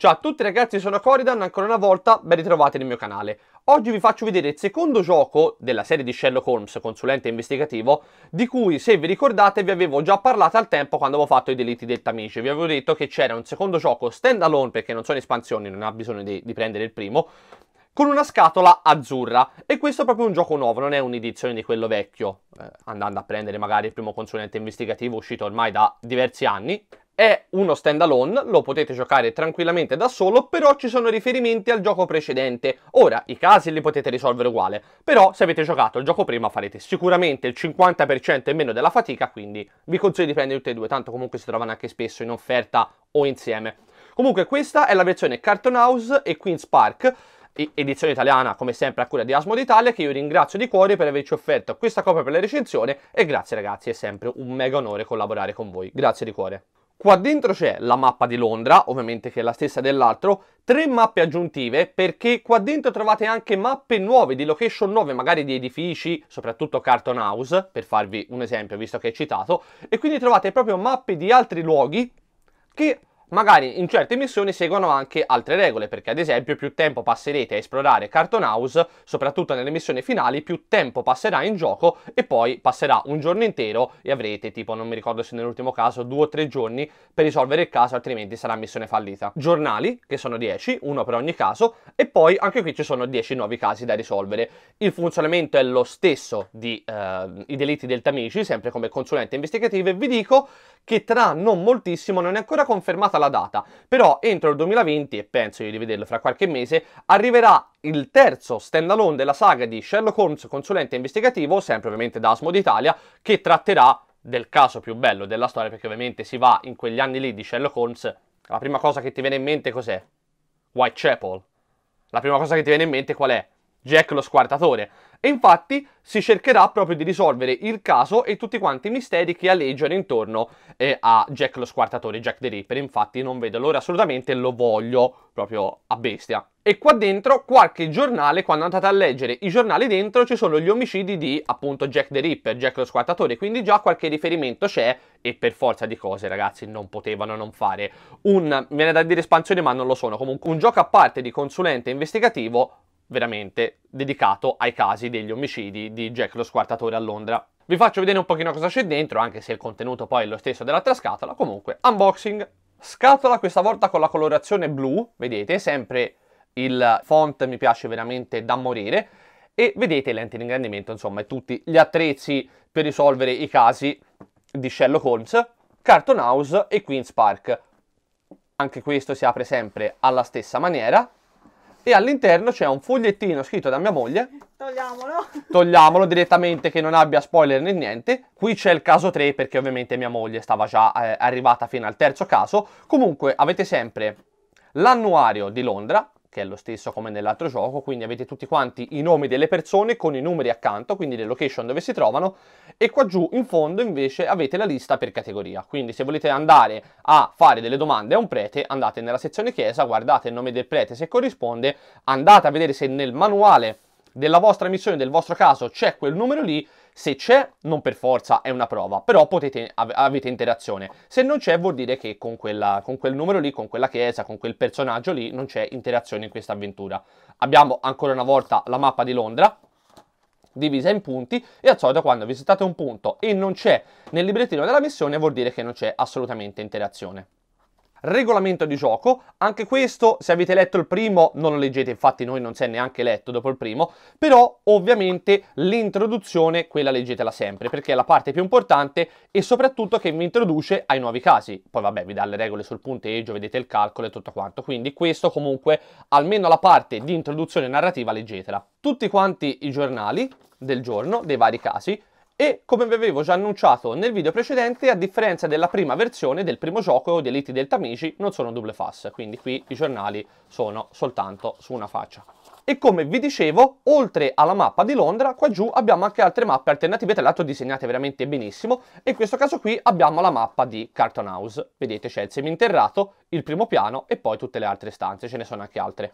Ciao a tutti ragazzi, sono Coridan, ancora una volta ben ritrovati nel mio canale. Oggi vi faccio vedere il secondo gioco della serie di Sherlock Holmes, consulente investigativo, di cui, se vi ricordate, vi avevo già parlato al tempo quando avevo fatto i delitti del Tamigi. Vi avevo detto che c'era un secondo gioco standalone, perché non sono espansioni, non ha bisogno di, di prendere il primo, con una scatola azzurra. E questo è proprio un gioco nuovo, non è un'edizione di quello vecchio, eh, andando a prendere magari il primo consulente investigativo uscito ormai da diversi anni. È uno stand alone, lo potete giocare tranquillamente da solo, però ci sono riferimenti al gioco precedente. Ora, i casi li potete risolvere uguale, però se avete giocato il gioco prima farete sicuramente il 50% in meno della fatica, quindi vi consiglio di prendere tutti e due, tanto comunque si trovano anche spesso in offerta o insieme. Comunque questa è la versione Carton House e Queen's Park, edizione italiana come sempre a cura di Asmo d'Italia che io ringrazio di cuore per averci offerto questa copia per la recensione e grazie ragazzi è sempre un mega onore collaborare con voi, grazie di cuore. Qua dentro c'è la mappa di Londra, ovviamente che è la stessa dell'altro, tre mappe aggiuntive perché qua dentro trovate anche mappe nuove, di location nuove, magari di edifici, soprattutto Carton House, per farvi un esempio visto che è citato, e quindi trovate proprio mappe di altri luoghi che magari in certe missioni seguono anche altre regole, perché ad esempio più tempo passerete a esplorare Carton House, soprattutto nelle missioni finali, più tempo passerà in gioco e poi passerà un giorno intero e avrete tipo, non mi ricordo se nell'ultimo caso, due o tre giorni per risolvere il caso, altrimenti sarà missione fallita. Giornali, che sono 10, uno per ogni caso, e poi anche qui ci sono 10 nuovi casi da risolvere. Il funzionamento è lo stesso di eh, I delitti del Tamigi, sempre come consulente investigativo, e vi dico che tra non moltissimo non è ancora confermata stata la data, però entro il 2020, e penso di rivederlo fra qualche mese, arriverà il terzo standalone della saga di Sherlock Holmes consulente investigativo, sempre ovviamente da Asmod Italia, che tratterà del caso più bello della storia, perché ovviamente si va in quegli anni lì di Sherlock Holmes, la prima cosa che ti viene in mente cos'è? Whitechapel. La prima cosa che ti viene in mente qual è? Jack lo squartatore. E infatti si cercherà proprio di risolvere il caso e tutti quanti i misteri che alleggiano intorno eh, a Jack lo squartatore, Jack the Ripper. Infatti non vedo l'ora assolutamente, lo voglio proprio a bestia. E qua dentro qualche giornale, quando andate a leggere i giornali dentro ci sono gli omicidi di appunto Jack the Ripper, Jack lo squartatore, quindi già qualche riferimento c'è e per forza di cose ragazzi non potevano non fare un, viene da dire espansione ma non lo sono, comunque un gioco a parte di consulente investigativo veramente dedicato ai casi degli omicidi di Jack lo squartatore a Londra. Vi faccio vedere un pochino cosa c'è dentro, anche se il contenuto poi è lo stesso dell'altra scatola, comunque unboxing, scatola questa volta con la colorazione blu, vedete, sempre il font mi piace veramente da morire, e vedete lente di ingrandimento, insomma, e tutti gli attrezzi per risolvere i casi di Sherlock Holmes, Carton House e Queen's Park. Anche questo si apre sempre alla stessa maniera, e all'interno c'è un fogliettino scritto da mia moglie. Togliamolo. Togliamolo direttamente che non abbia spoiler né niente. Qui c'è il caso 3 perché ovviamente mia moglie stava già eh, arrivata fino al terzo caso. Comunque avete sempre l'annuario di Londra che è lo stesso come nell'altro gioco, quindi avete tutti quanti i nomi delle persone con i numeri accanto, quindi le location dove si trovano, e qua giù in fondo invece avete la lista per categoria, quindi se volete andare a fare delle domande a un prete, andate nella sezione chiesa, guardate il nome del prete se corrisponde, andate a vedere se nel manuale della vostra missione, del vostro caso, c'è quel numero lì se c'è, non per forza è una prova, però potete, av avete interazione. Se non c'è, vuol dire che con, quella, con quel numero lì, con quella chiesa, con quel personaggio lì, non c'è interazione in questa avventura. Abbiamo ancora una volta la mappa di Londra, divisa in punti e al solito quando visitate un punto e non c'è nel librettino della missione vuol dire che non c'è assolutamente interazione. Regolamento di gioco, anche questo se avete letto il primo non lo leggete, infatti noi non si è neanche letto dopo il primo, però ovviamente l'introduzione quella leggetela sempre perché è la parte più importante e soprattutto che vi introduce ai nuovi casi, poi vabbè vi dà le regole sul punteggio, vedete il calcolo e tutto quanto, quindi questo comunque almeno la parte di introduzione narrativa leggetela. Tutti quanti i giornali del giorno, dei vari casi, e come vi avevo già annunciato nel video precedente, a differenza della prima versione del primo gioco, Deliti del Tamigi, non sono double fast, quindi qui i giornali sono soltanto su una faccia. E come vi dicevo, oltre alla mappa di Londra, qua giù abbiamo anche altre mappe alternative, tra l'altro disegnate veramente benissimo, e in questo caso qui abbiamo la mappa di Carton House. Vedete c'è il seminterrato, il primo piano e poi tutte le altre stanze, ce ne sono anche altre.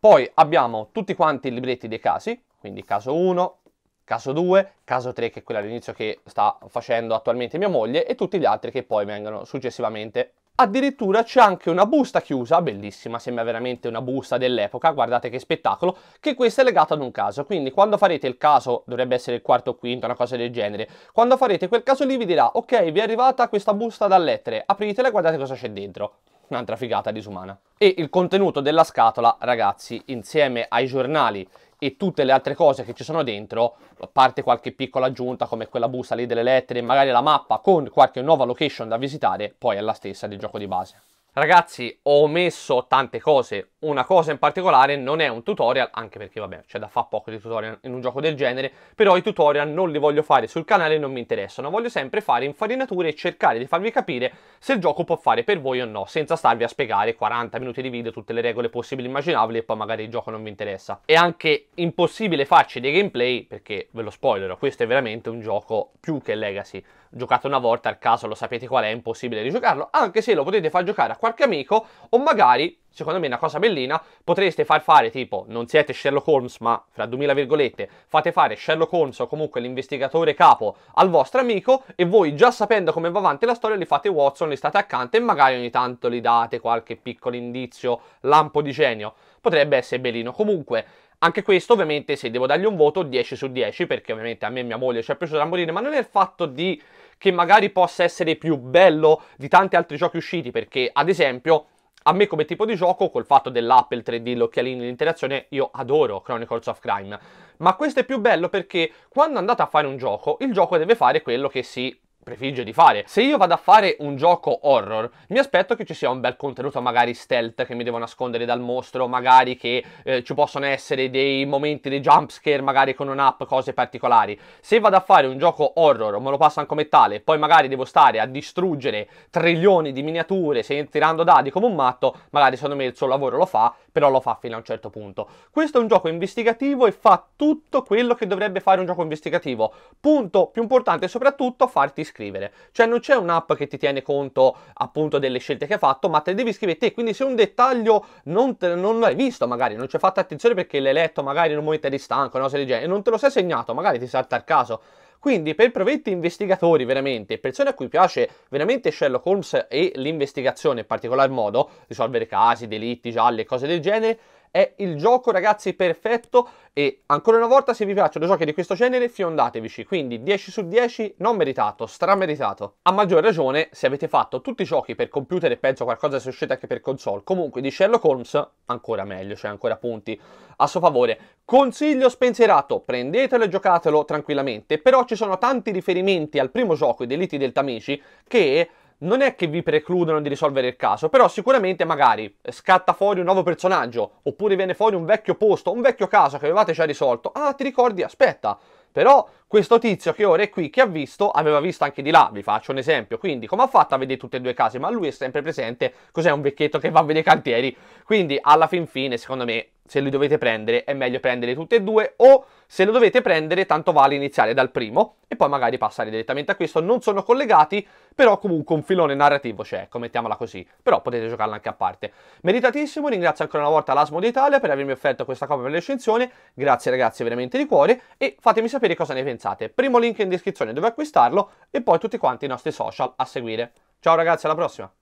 Poi abbiamo tutti quanti i libretti dei casi, quindi caso 1, caso 2, caso 3 che è quella all'inizio che sta facendo attualmente mia moglie e tutti gli altri che poi vengono successivamente. Addirittura c'è anche una busta chiusa, bellissima, sembra veramente una busta dell'epoca, guardate che spettacolo, che questa è legata ad un caso, quindi quando farete il caso, dovrebbe essere il quarto o quinto, una cosa del genere, quando farete quel caso lì vi dirà, ok, vi è arrivata questa busta da lettere, apritela e guardate cosa c'è dentro un'altra figata disumana. E il contenuto della scatola, ragazzi, insieme ai giornali e tutte le altre cose che ci sono dentro, a parte qualche piccola aggiunta come quella busta lì delle lettere, magari la mappa con qualche nuova location da visitare, poi è la stessa del gioco di base. Ragazzi, ho omesso tante cose, una cosa in particolare non è un tutorial, anche perché vabbè, c'è da fare poco di tutorial in un gioco del genere, però i tutorial non li voglio fare sul canale, non mi interessano, voglio sempre fare infarinature e cercare di farvi capire se il gioco può fare per voi o no, senza starvi a spiegare 40 minuti di video tutte le regole possibili e immaginabili e poi magari il gioco non vi interessa. È anche impossibile farci dei gameplay, perché ve lo spoilerò, questo è veramente un gioco più che legacy, giocate una volta al caso, lo sapete qual è, è impossibile rigiocarlo, anche se lo potete far giocare a qualche amico o magari, secondo me è una cosa bellina, potreste far fare tipo, non siete Sherlock Holmes, ma fra 2000 virgolette, fate fare Sherlock Holmes o comunque l'investigatore capo al vostro amico e voi già sapendo come va avanti la storia li fate Watson, li state accanto e magari ogni tanto gli date qualche piccolo indizio, lampo di genio. Potrebbe essere bellino. Comunque, anche questo ovviamente se devo dargli un voto 10 su 10 perché ovviamente a me e mia moglie ci è piaciuto da morire, ma non è il fatto di che magari possa essere più bello di tanti altri giochi usciti, perché ad esempio a me come tipo di gioco, col fatto dell'Apple 3D, l'occhialino, e l'interazione, io adoro Chronicles of Crime. Ma questo è più bello perché quando andate a fare un gioco, il gioco deve fare quello che si prefigge di fare. Se io vado a fare un gioco horror, mi aspetto che ci sia un bel contenuto, magari stealth che mi devo nascondere dal mostro, magari che eh, ci possono essere dei momenti di jumpscare, magari con un'app, cose particolari. Se vado a fare un gioco horror, me lo passano come tale, poi magari devo stare a distruggere trilioni di miniature, se tirando dadi come un matto, magari secondo me il suo lavoro lo fa, però lo fa fino a un certo punto. Questo è un gioco investigativo e fa tutto quello che dovrebbe fare un gioco investigativo. Punto più importante soprattutto farti iscrivere. Cioè non c'è un'app che ti tiene conto appunto delle scelte che hai fatto, ma te le devi scrivere te. Quindi se un dettaglio non, te, non l'hai visto magari, non ci hai fatto attenzione perché l'hai letto magari in un momento di stanco, una cosa del genere, e non te lo sei segnato, magari ti salta il caso. Quindi per provetti investigatori veramente, persone a cui piace veramente Sherlock Holmes e l'investigazione in particolar modo, risolvere casi, delitti, gialli e cose del genere, è il gioco ragazzi perfetto e ancora una volta se vi piacciono giochi di questo genere fiondatevici, quindi 10 su 10 non meritato, strameritato. A maggior ragione se avete fatto tutti i giochi per computer e penso qualcosa sia uscito anche per console, comunque di Sherlock Holmes ancora meglio, cioè ancora punti a suo favore. Consiglio spensierato, prendetelo e giocatelo tranquillamente, però ci sono tanti riferimenti al primo gioco, i delitti del Tamici, che non è che vi precludano di risolvere il caso, però sicuramente magari scatta fuori un nuovo personaggio, oppure viene fuori un vecchio posto, un vecchio caso che avevate già risolto. Ah, ti ricordi? Aspetta, però questo tizio che ora è qui, che ha visto, aveva visto anche di là, vi faccio un esempio, quindi come ha fatto a vedere tutti e due i casi, ma lui è sempre presente, cos'è un vecchietto che va a vedere i cantieri, quindi alla fin fine secondo me se li dovete prendere è meglio prendere tutte e due o se lo dovete prendere tanto vale iniziare dal primo e poi magari passare direttamente a questo. Non sono collegati, però comunque un filone narrativo c'è, ecco, mettiamola così. Però potete giocarla anche a parte. Meritatissimo, ringrazio ancora una volta l'Asmo d'Italia per avermi offerto questa copia per l'escensione. Grazie ragazzi veramente di cuore e fatemi sapere cosa ne pensate. Primo link in descrizione dove acquistarlo e poi tutti quanti i nostri social a seguire. Ciao ragazzi, alla prossima!